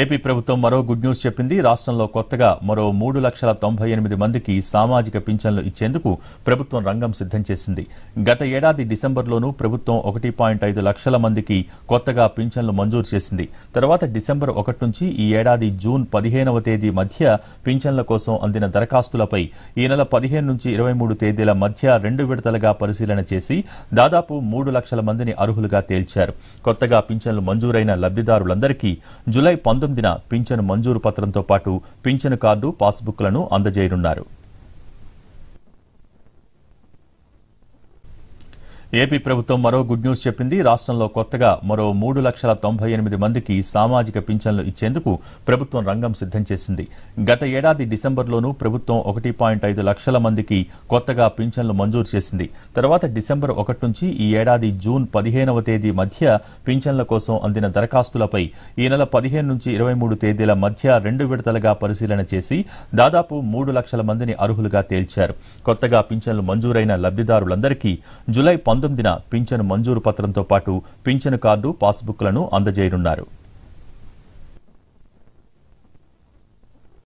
AP ప్రభుత్వం మరో good news చెప్పింది రాష్ట్రంలో కొత్తగా మరో మూడు లక్షల తొంభై ఎనిమిది మందికి సామాజిక పింఛన్లు ఇచ్చేందుకు ప్రభుత్వం రంగం సిద్ధం చేసింది గత ఏడాది డిసెంబర్లోనూ ప్రభుత్వం ఒకటి పాయింట్ ఐదు లక్షల మందికి కొత్తగా పింఛన్లు మంజూరు చేసింది తర్వాత డిసెంబర్ ఒకటి నుంచి ఈ ఏడాది జూన్ పదిహేనవ తేదీ మధ్య పింఛన్ల కోసం అందిన దరఖాస్తులపై ఈ నెల పదిహేను నుంచి ఇరవై మూడు తేదీల మధ్య రెండు విడతలుగా పరిశీలన చేసి దాదాపు మూడు లక్షల మందిని అర్హులుగా తేల్చారు కొత్తగా పింఛన్లు మంజూరైన లబ్దిదారులందరికీ జులై పంతొమ్మిదిన పింఛను మంజూరు పత్రంతో పాటు పింఛను కార్డు పాస్బుక్లను అందజేయనున్నారు ఏపీ ప్రభుత్వం మరో గుడ్ న్యూస్ చెప్పింది రాష్ట్రంలో కొత్తగా మరో మూడు లక్షల తొంభై ఎనిమిది మందికి సామాజిక పింఛన్లు ఇచ్చేందుకు ప్రభుత్వం రంగం సిద్ధం చేసింది గత ఏడాది డిసెంబర్లోనూ ప్రభుత్వం ఒకటి పాయింట్ ఐదు లక్షల మందికి కొత్తగా పింఛన్లు మంజూరు చేసింది తర్వాత డిసెంబర్ ఒకటి నుంచి ఈ ఏడాది జూన్ పదిహేనవ తేదీ మధ్య పింఛన్ల కోసం అందిన దరఖాస్తులపై ఈ నెల పదిహేను నుంచి ఇరవై మూడు తేదీల మధ్య రెండు విడతలుగా పరిశీలన చేసి దాదాపు మూడు లక్షల మందిని అర్హులుగా తేల్చారు కొత్తగా పింఛన్లు మంజూరైన లబ్దిదారులందరికీ జులై పంతొమ్మిదిన పింఛను మంజూరు పత్రంతో పాటు పింఛను కార్డు పాస్బుక్లను అందజేయనున్నారు